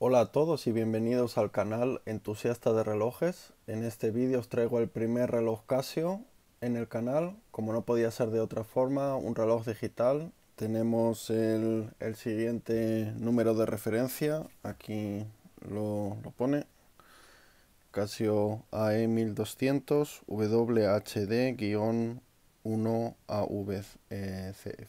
Hola a todos y bienvenidos al canal Entusiasta de Relojes. En este vídeo os traigo el primer reloj Casio en el canal. Como no podía ser de otra forma, un reloj digital. Tenemos el, siguiente número de referencia. Aquí lo, lo pone. Casio AE1200 WHD-1AVCF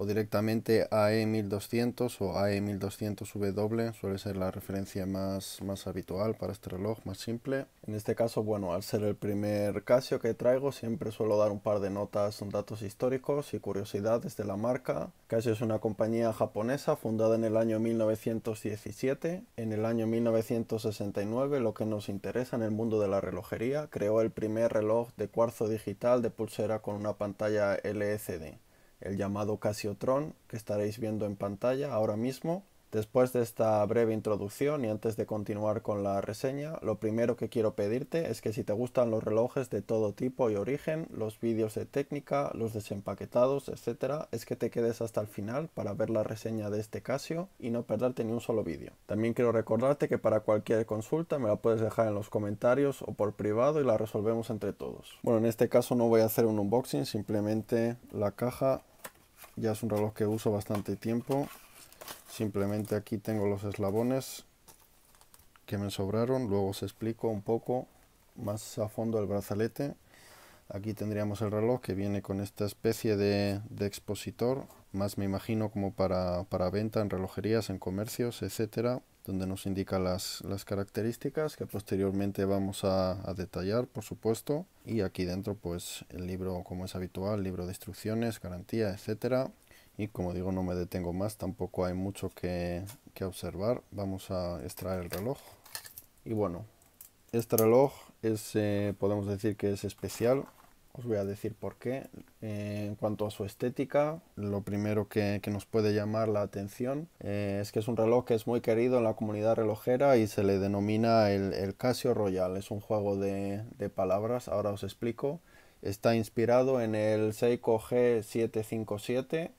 o directamente AE1200 o AE1200W suele ser la referencia más, habitual para este reloj, más simple. En este caso, bueno, al ser el primer Casio que traigo, siempre suelo dar un par de notas, son datos históricos y curiosidades de la marca. Casio es una compañía japonesa fundada en el año 1917. En el año 1969, lo que nos interesa en el mundo de la relojería, creó el primer reloj de cuarzo digital de pulsera con una pantalla LCD el llamado Casiotron que estaréis viendo en pantalla ahora mismo. Después de esta breve introducción y antes de continuar con la reseña, lo primero que quiero pedirte es que si te gustan los relojes de todo tipo y origen, los vídeos de técnica, los desempaquetados, etc., es que te quedes hasta el final para ver la reseña de este Casio y no perderte ni un solo vídeo. También quiero recordarte que para cualquier consulta me la puedes dejar en los comentarios o por privado y la resolvemos entre todos. Bueno, en este caso no voy a hacer un unboxing, simplemente la caja ya es un reloj que uso bastante tiempo simplemente aquí tengo los eslabones que me sobraron luego os explico un poco más a fondo el brazalete aquí tendríamos el reloj que viene con esta especie de, expositor más me imagino como para, para venta en relojerías en comercios etcétera donde nos indica las, las características que posteriormente vamos a, detallar, por supuesto. Y aquí dentro, pues el libro, como es habitual, libro de instrucciones, garantía, etcétera. Y como digo, no me detengo más, tampoco hay mucho que, observar. Vamos a extraer el reloj. Y bueno, este reloj es, eh, podemos decir que es especial os voy a decir por qué. Eh, en cuanto a su estética, lo primero que, nos puede llamar la atención eh, es que es un reloj que es muy querido en la comunidad relojera y se le denomina el, Casio Royal. Es un juego de, de, palabras, ahora os explico. Está inspirado en el Seiko G757.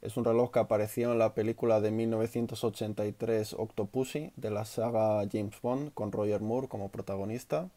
Es un reloj que apareció en la película de 1983 Octopussy de la saga James Bond con Roger Moore como protagonista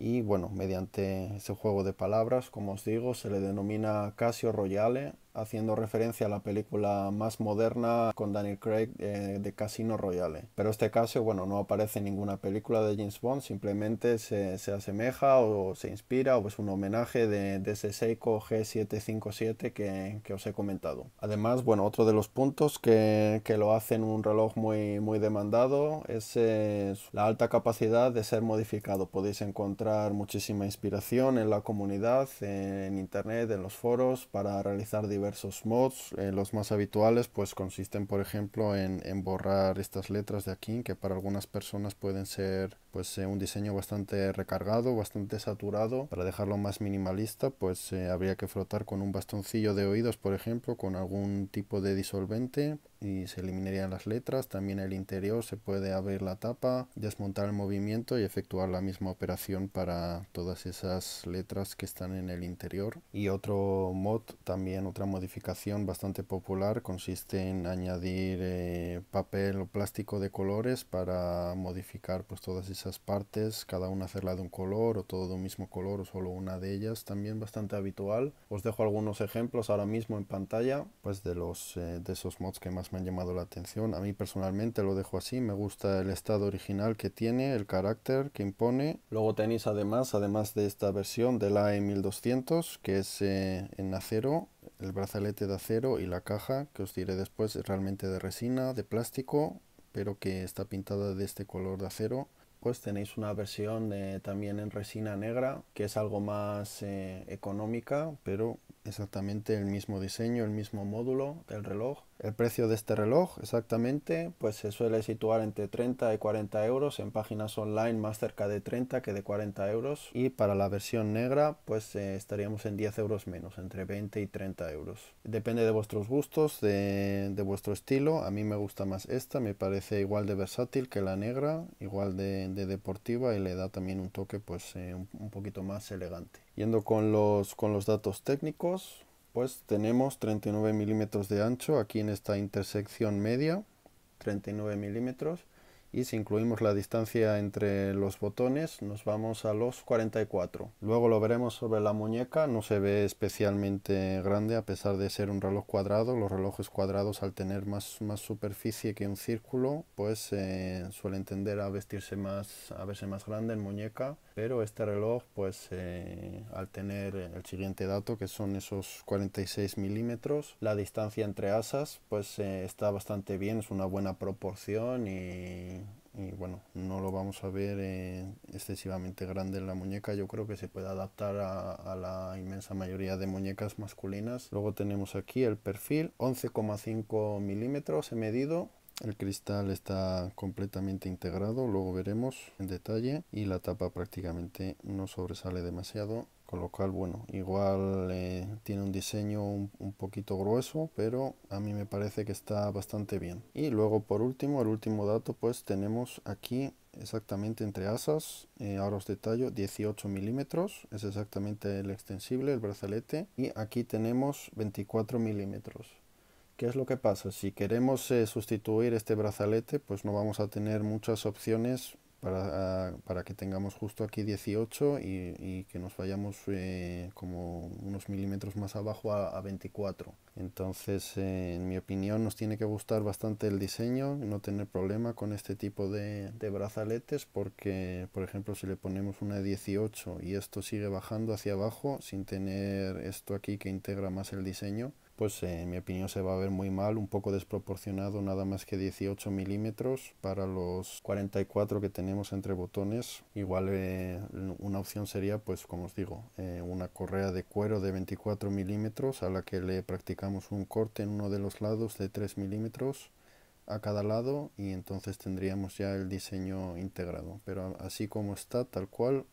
y bueno, mediante ese juego de palabras, como os digo, se le denomina Casio Royale haciendo referencia a la película más moderna con Daniel Craig eh, de Casino Royale. Pero este caso, bueno, no aparece en ninguna película de James Bond, simplemente se, se asemeja o, se inspira o es un homenaje de, ese Seiko G757 que, que, os he comentado. Además, bueno, otro de los puntos que, que lo hacen un reloj muy, muy demandado es eh, la alta capacidad de ser modificado. Podéis encontrar muchísima inspiración en la comunidad, en internet, en los foros, para realizar diversos mods. Eh, los más habituales pues consisten por ejemplo en, borrar estas letras de aquí que para algunas personas pueden ser pues eh, un diseño bastante recargado, bastante saturado. Para dejarlo más minimalista pues eh, habría que frotar con un bastoncillo de oídos por ejemplo con algún tipo de disolvente y se eliminarían las letras. También el interior se puede abrir la tapa, desmontar el movimiento y efectuar la misma operación para todas esas letras que están en el interior. Y otro mod, también otra modificación bastante popular, consiste en añadir eh, papel o plástico de colores para modificar pues todas esas partes, cada una hacerla de un color o todo de un mismo color o solo una de ellas, también bastante habitual. Os dejo algunos ejemplos ahora mismo en pantalla pues de los eh, de esos mods que más me han llamado la atención. A mí personalmente lo dejo así, me gusta el estado original que tiene, el carácter que impone. Luego tenéis además, además de esta versión de la e 1200 que es eh, en acero, el brazalete de acero y la caja, que os diré después, realmente de resina, de plástico, pero que está pintada de este color de acero pues tenéis una versión eh, también en resina negra que es algo más eh, económica pero exactamente el mismo diseño, el mismo módulo del reloj. El precio de este reloj exactamente pues se suele situar entre 30 y 40 euros, en páginas online más cerca de 30 que de 40 euros y para la versión negra pues eh, estaríamos en 10 euros menos, entre 20 y 30 euros. Depende de vuestros gustos, de, de vuestro estilo, a mí me gusta más esta, me parece igual de versátil que la negra, igual de, de deportiva y le da también un toque pues eh, un, un poquito más elegante. Yendo con los, con los datos técnicos, pues tenemos 39 milímetros de ancho aquí en esta intersección media, 39 milímetros, y si incluimos la distancia entre los botones nos vamos a los 44 luego lo veremos sobre la muñeca no se ve especialmente grande a pesar de ser un reloj cuadrado los relojes cuadrados al tener más, más superficie que un círculo pues eh, suelen tender a vestirse más a verse más grande en muñeca pero este reloj pues eh, al tener el siguiente dato que son esos 46 milímetros la distancia entre asas pues eh, está bastante bien es una buena proporción y y bueno, no lo vamos a ver eh, excesivamente grande en la muñeca, yo creo que se puede adaptar a, a la inmensa mayoría de muñecas masculinas. Luego tenemos aquí el perfil, 11,5 milímetros he medido, el cristal está completamente integrado, luego veremos en detalle y la tapa prácticamente no sobresale demasiado con lo cual bueno igual eh, tiene un diseño un, poquito grueso pero a mí me parece que está bastante bien y luego por último el último dato pues tenemos aquí exactamente entre asas eh, ahora os detallo 18 milímetros es exactamente el extensible el brazalete y aquí tenemos 24 milímetros ¿Qué es lo que pasa? Si queremos eh, sustituir este brazalete, pues no vamos a tener muchas opciones para, ah, para que tengamos justo aquí 18 y, que nos vayamos eh, como unos milímetros más abajo a, 24. Entonces, eh, en mi opinión, nos tiene que gustar bastante el diseño, no tener problema con este tipo de, de, brazaletes, porque, por ejemplo, si le ponemos una de 18 y esto sigue bajando hacia abajo sin tener esto aquí que integra más el diseño, pues eh, en mi opinión se va a ver muy mal, un poco desproporcionado, nada más que 18 milímetros para los 44 que tenemos entre botones. Igual eh, una opción sería, pues como os digo, eh, una correa de cuero de 24 milímetros a la que le practicamos un corte en uno de los lados de 3 milímetros a cada lado y entonces tendríamos ya el diseño integrado. Pero así como está, tal cual,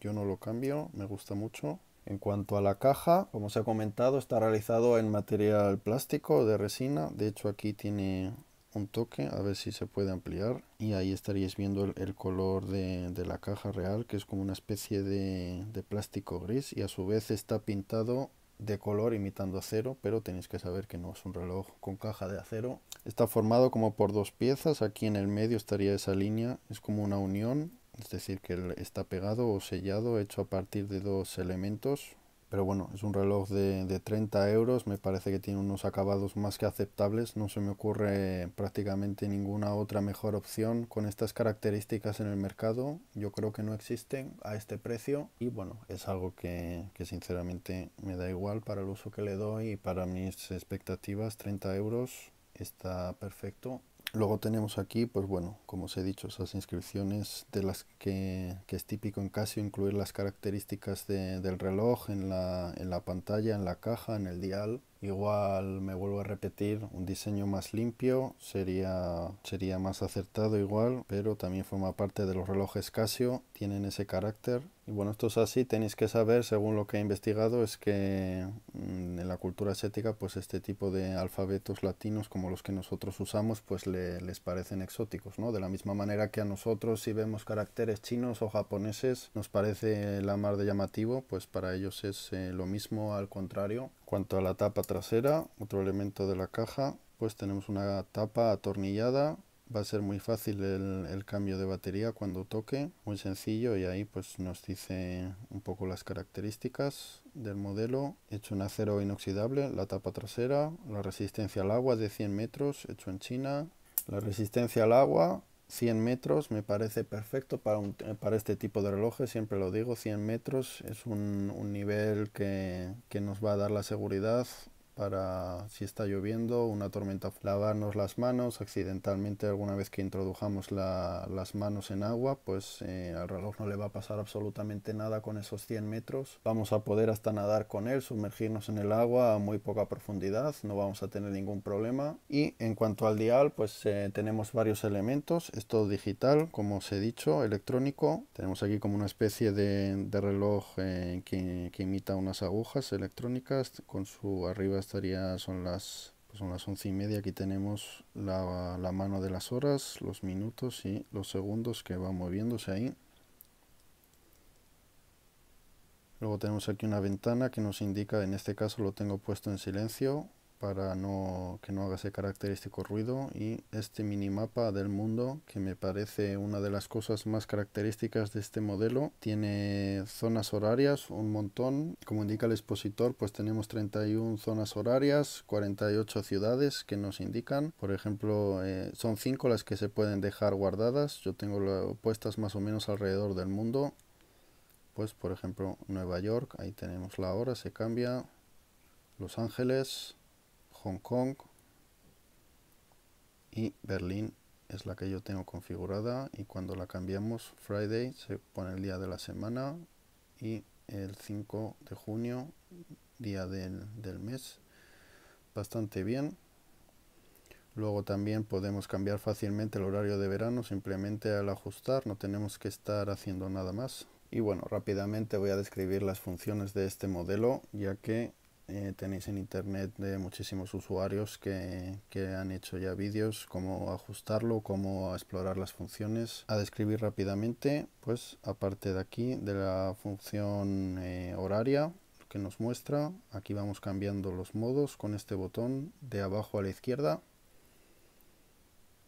yo no lo cambio, me gusta mucho. En cuanto a la caja, como se ha comentado, está realizado en material plástico de resina. De hecho, aquí tiene un toque, a ver si se puede ampliar. Y ahí estaríais viendo el, color de, la caja real, que es como una especie de, de plástico gris. Y a su vez está pintado de color imitando acero, pero tenéis que saber que no es un reloj con caja de acero. Está formado como por dos piezas, aquí en el medio estaría esa línea, es como una unión es decir que está pegado o sellado hecho a partir de dos elementos pero bueno es un reloj de, 30 euros me parece que tiene unos acabados más que aceptables no se me ocurre prácticamente ninguna otra mejor opción con estas características en el mercado yo creo que no existen a este precio y bueno es algo que, que sinceramente me da igual para el uso que le doy y para mis expectativas 30 euros está perfecto Luego tenemos aquí, pues bueno, como os he dicho, esas inscripciones de las que, es típico en Casio incluir las características del reloj en la, en la, pantalla, en la caja, en el dial. Igual me vuelvo a repetir, un diseño más limpio sería, sería más acertado igual, pero también forma parte de los relojes Casio, tienen ese carácter y bueno, esto es así, tenéis que saber, según lo que he investigado, es que mm, en la cultura asiática, pues este tipo de alfabetos latinos como los que nosotros usamos, pues les parecen exóticos, ¿no? De la misma manera que a nosotros, si vemos caracteres chinos o japoneses, nos parece la mar de llamativo, pues para ellos es eh, lo mismo, al contrario. Cuanto a la tapa trasera, otro elemento de la caja, pues tenemos una tapa atornillada va a ser muy fácil el, el, cambio de batería cuando toque, muy sencillo y ahí pues nos dice un poco las características del modelo, hecho en acero inoxidable, la tapa trasera, la resistencia al agua de 100 metros, hecho en China, la resistencia al agua 100 metros me parece perfecto para, un, para este tipo de relojes, siempre lo digo, 100 metros es un, un nivel que, que, nos va a dar la seguridad para si está lloviendo, una tormenta, lavarnos las manos accidentalmente alguna vez que introdujamos las manos en agua, pues eh, al reloj no le va a pasar absolutamente nada con esos 100 metros. Vamos a poder hasta nadar con él, sumergirnos en el agua a muy poca profundidad, no vamos a tener ningún problema. Y en cuanto al dial, pues eh, tenemos varios elementos, es todo digital, como os he dicho, electrónico. Tenemos aquí como una especie de, reloj eh, que, que imita unas agujas electrónicas con su arriba estaría, son las, pues son las once y media. Aquí tenemos la, la mano de las horas, los minutos y los segundos que va moviéndose ahí. Luego tenemos aquí una ventana que nos indica, en este caso lo tengo puesto en silencio, para no, que no haga ese característico ruido y este minimapa del mundo que me parece una de las cosas más características de este modelo tiene zonas horarias un montón como indica el expositor pues tenemos 31 zonas horarias 48 ciudades que nos indican por ejemplo eh, son 5 las que se pueden dejar guardadas yo tengo puestas más o menos alrededor del mundo pues por ejemplo Nueva York, ahí tenemos la hora, se cambia, Los Ángeles, Hong Kong y Berlín es la que yo tengo configurada y cuando la cambiamos Friday se pone el día de la semana y el 5 de junio día del, mes bastante bien luego también podemos cambiar fácilmente el horario de verano simplemente al ajustar no tenemos que estar haciendo nada más y bueno rápidamente voy a describir las funciones de este modelo ya que eh, tenéis en internet de muchísimos usuarios que, que han hecho ya vídeos, cómo ajustarlo, cómo explorar las funciones. A describir rápidamente, pues aparte de aquí, de la función eh, horaria, que nos muestra. Aquí vamos cambiando los modos con este botón de abajo a la izquierda.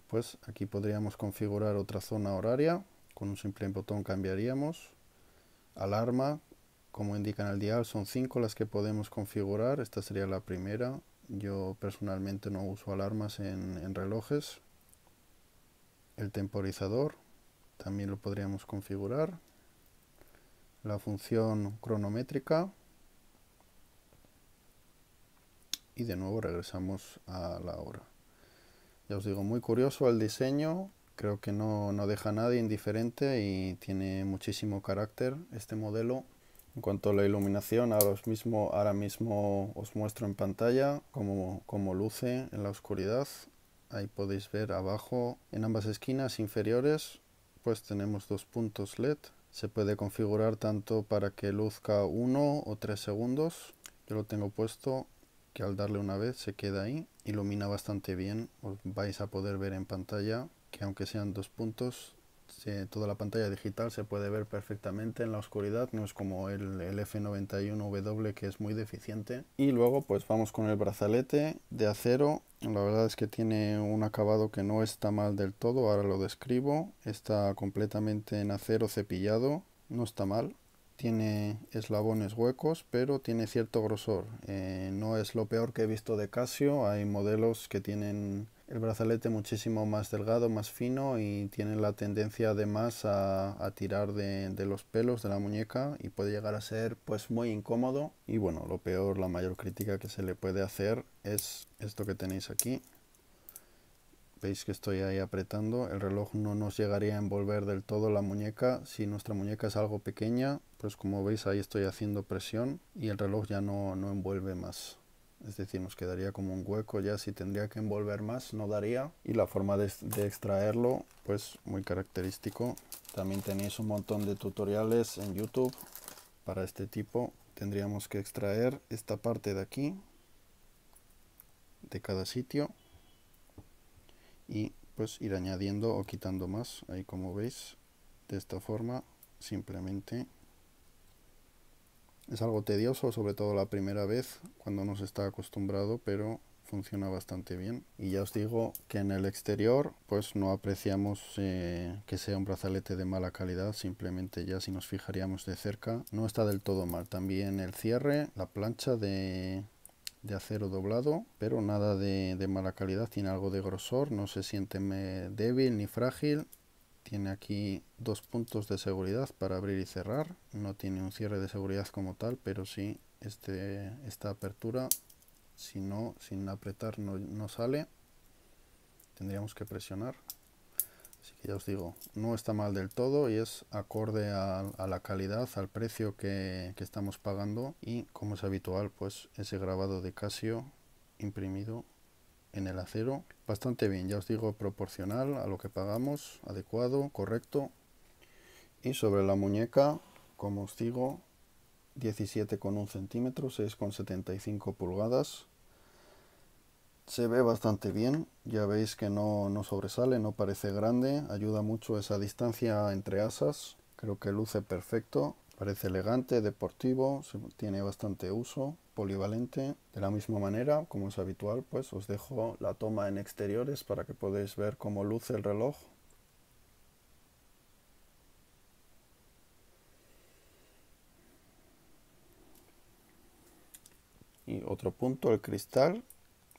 Pues aquí podríamos configurar otra zona horaria. Con un simple botón cambiaríamos. Alarma, como indican al dial, son cinco las que podemos configurar. Esta sería la primera. Yo personalmente no uso alarmas en, relojes. El temporizador también lo podríamos configurar. La función cronométrica. Y de nuevo regresamos a la hora. Ya os digo, muy curioso el diseño, creo que no, no, deja a nadie indiferente y tiene muchísimo carácter este modelo en cuanto a la iluminación, ahora mismo, ahora mismo os muestro en pantalla cómo, cómo luce en la oscuridad. Ahí podéis ver abajo, en ambas esquinas inferiores, pues tenemos dos puntos LED. Se puede configurar tanto para que luzca uno o tres segundos. Yo lo tengo puesto que al darle una vez se queda ahí. Ilumina bastante bien. Os vais a poder ver en pantalla que aunque sean dos puntos, toda la pantalla digital se puede ver perfectamente en la oscuridad, no es como el, el, F91W que es muy deficiente. Y luego pues vamos con el brazalete de acero, la verdad es que tiene un acabado que no está mal del todo, ahora lo describo, está completamente en acero cepillado, no está mal tiene eslabones huecos, pero tiene cierto grosor. Eh, no es lo peor que he visto de Casio, hay modelos que tienen el brazalete muchísimo más delgado, más fino y tienen la tendencia además a, tirar de, de, los pelos de la muñeca y puede llegar a ser pues muy incómodo. Y bueno, lo peor, la mayor crítica que se le puede hacer es esto que tenéis aquí. Veis que estoy ahí apretando, el reloj no nos llegaría a envolver del todo la muñeca si nuestra muñeca es algo pequeña pues como veis ahí estoy haciendo presión y el reloj ya no, no envuelve más. Es decir, nos quedaría como un hueco ya si tendría que envolver más, no daría. Y la forma de, de extraerlo, pues muy característico. También tenéis un montón de tutoriales en YouTube para este tipo. Tendríamos que extraer esta parte de aquí, de cada sitio. Y pues ir añadiendo o quitando más, ahí como veis, de esta forma simplemente es algo tedioso, sobre todo la primera vez, cuando no se está acostumbrado, pero funciona bastante bien. Y ya os digo que en el exterior pues no apreciamos eh, que sea un brazalete de mala calidad, simplemente ya si nos fijaríamos de cerca no está del todo mal. También el cierre, la plancha de, acero doblado, pero nada de, de, mala calidad, tiene algo de grosor, no se siente débil ni frágil tiene aquí dos puntos de seguridad para abrir y cerrar no tiene un cierre de seguridad como tal pero sí este, esta apertura si no sin apretar no, sale tendríamos que presionar así que ya os digo no está mal del todo y es acorde a, la calidad al precio que, que estamos pagando y como es habitual pues ese grabado de Casio imprimido en el acero bastante bien, ya os digo, proporcional a lo que pagamos, adecuado, correcto. Y sobre la muñeca, como os digo, 17,1 centímetros, 6,75 pulgadas. Se ve bastante bien, ya veis que no, no sobresale, no parece grande, ayuda mucho esa distancia entre asas, creo que luce perfecto. Parece elegante, deportivo, tiene bastante uso, polivalente. De la misma manera, como es habitual, pues os dejo la toma en exteriores para que podáis ver cómo luce el reloj. Y otro punto, el cristal,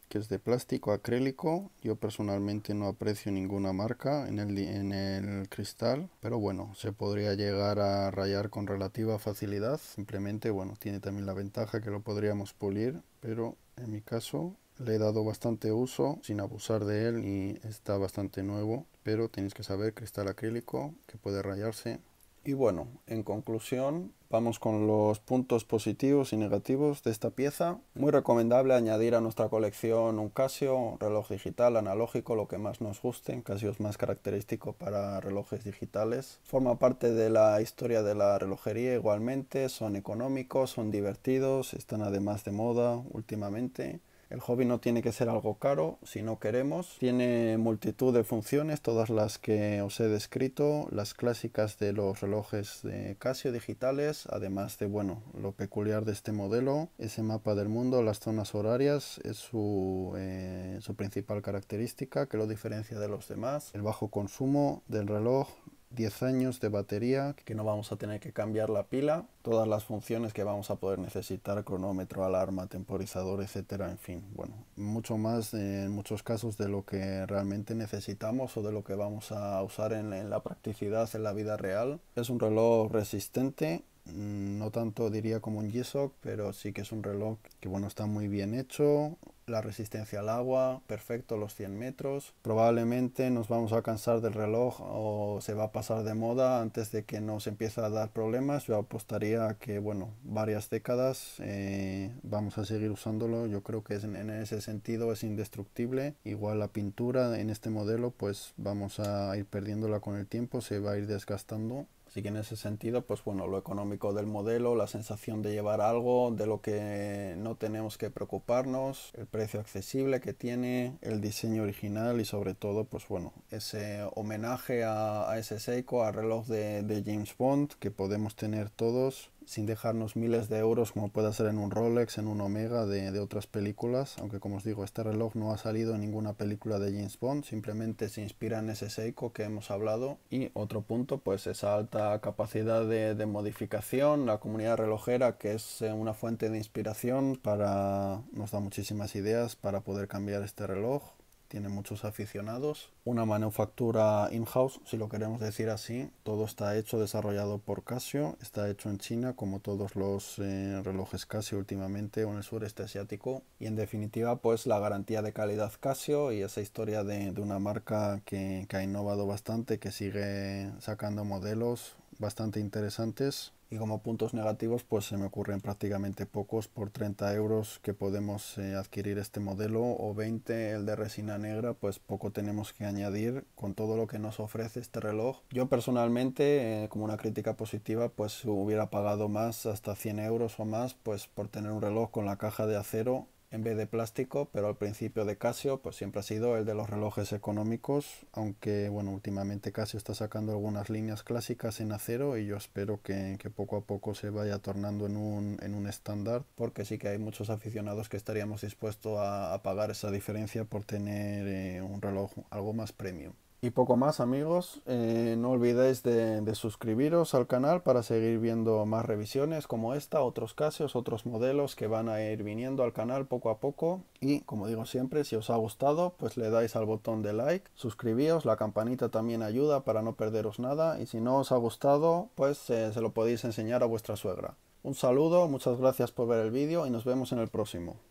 que es de plástico acrílico. Yo personalmente no aprecio ninguna marca en el, en el cristal, pero bueno, se podría llegar a rayar con relativa facilidad. Simplemente, bueno, tiene también la ventaja que lo podríamos pulir, pero en mi caso le he dado bastante uso sin abusar de él y está bastante nuevo, pero tenéis que saber cristal acrílico que puede rayarse y bueno, en conclusión, vamos con los puntos positivos y negativos de esta pieza. Muy recomendable añadir a nuestra colección un Casio, reloj digital, analógico, lo que más nos guste. Casio es más característico para relojes digitales. Forma parte de la historia de la relojería igualmente, son económicos, son divertidos, están además de moda últimamente. El hobby no tiene que ser algo caro si no queremos. Tiene multitud de funciones, todas las que os he descrito, las clásicas de los relojes de Casio digitales, además de bueno, lo peculiar de este modelo, ese mapa del mundo, las zonas horarias, es su, eh, su principal característica que lo diferencia de los demás. El bajo consumo del reloj, 10 años de batería, que no vamos a tener que cambiar la pila, todas las funciones que vamos a poder necesitar, cronómetro, alarma, temporizador, etcétera, en fin, bueno, mucho más en muchos casos de lo que realmente necesitamos o de lo que vamos a usar en, en la practicidad, en la vida real. Es un reloj resistente Mm, no tanto diría como un g pero sí que es un reloj que bueno, está muy bien hecho, la resistencia al agua, perfecto los 100 metros. Probablemente nos vamos a cansar del reloj o se va a pasar de moda antes de que nos empiece a dar problemas. Yo apostaría que, bueno, varias décadas eh, vamos a seguir usándolo. Yo creo que en ese sentido es indestructible. Igual la pintura en este modelo, pues vamos a ir perdiéndola con el tiempo, se va a ir desgastando Así que en ese sentido, pues bueno, lo económico del modelo, la sensación de llevar algo, de lo que no tenemos que preocuparnos, el precio accesible que tiene, el diseño original y sobre todo, pues bueno, ese homenaje a, ese Seiko, a reloj de James Bond que podemos tener todos sin dejarnos miles de euros como puede ser en un Rolex, en un Omega de, otras películas, aunque como os digo, este reloj no ha salido en ninguna película de James Bond, simplemente se inspira en ese Seiko que hemos hablado y otro punto, pues esa alta capacidad de, modificación, la comunidad relojera que es eh, una fuente de inspiración para, nos da muchísimas ideas para poder cambiar este reloj, tiene muchos aficionados, una manufactura in-house, si lo queremos decir así, todo está hecho, desarrollado por Casio, está hecho en China, como todos los eh, relojes Casio últimamente, o en el sureste asiático, y en definitiva, pues la garantía de calidad Casio y esa historia de, una marca que, que ha innovado bastante, que sigue sacando modelos, bastante interesantes y como puntos negativos pues se me ocurren prácticamente pocos por 30 euros que podemos eh, adquirir este modelo o 20 el de resina negra pues poco tenemos que añadir con todo lo que nos ofrece este reloj yo personalmente eh, como una crítica positiva pues hubiera pagado más hasta 100 euros o más pues por tener un reloj con la caja de acero en vez de plástico, pero al principio de Casio pues siempre ha sido el de los relojes económicos, aunque bueno, últimamente Casio está sacando algunas líneas clásicas en acero y yo espero que, poco a poco se vaya tornando en un, en un estándar, porque sí que hay muchos aficionados que estaríamos dispuestos a, pagar esa diferencia por tener eh, un reloj algo más premium. Y poco más amigos, eh, no olvidéis de, suscribiros al canal para seguir viendo más revisiones como esta, otros casos, otros modelos que van a ir viniendo al canal poco a poco. Y como digo siempre, si os ha gustado, pues le dais al botón de like, suscribíos, la campanita también ayuda para no perderos nada. Y si no os ha gustado, pues eh, se lo podéis enseñar a vuestra suegra. Un saludo, muchas gracias por ver el vídeo y nos vemos en el próximo.